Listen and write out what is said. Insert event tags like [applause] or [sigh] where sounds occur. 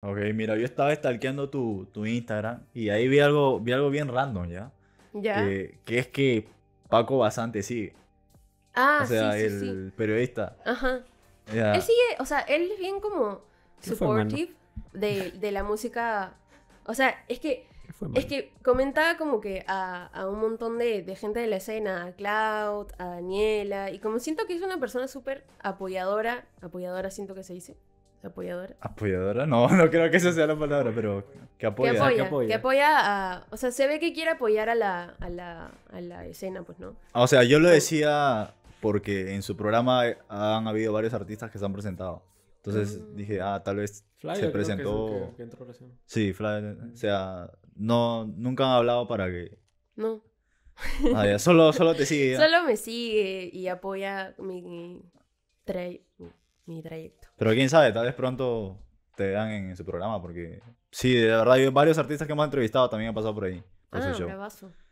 Ok, mira, yo estaba stalkeando tu, Instagram y ahí vi algo, vi algo bien random, ¿ya? Ya. Que, es que Paco Basante sigue. Ah, sí, sí, el periodista. Ajá. Él sigue, o sea, él es bien como supportive de, la música. O sea, es que es que comentaba como que a, un montón de, de, gente de la escena, a Cloud, a Daniela, y como siento que es una persona súper apoyadora, apoyadora siento que se dice, ¿Apoyadora? ¿Apoyadora? No, [laughs] no creo que esa sea la palabra, pero que apoya. Que apoya, a, o sea, se ve que quiere apoyar a la, a la, escena, pues, ¿no? Ah, o sea, yo lo decía porque en su programa han habido varios artistas que se han presentado. Entonces mm. dije, ah, tal vez se presentó. Sí, Flyer. O sea, no, nunca han hablado para que. No. Ah, solo, solo te sigue. [laughs] Solo me sigue y apoya mi, mi trayecto. Pero quién sabe, tal vez pronto te dan en, su programa, porque sí, de verdad, hay varios artistas que hemos entrevistado también han pasado por ahí. ah,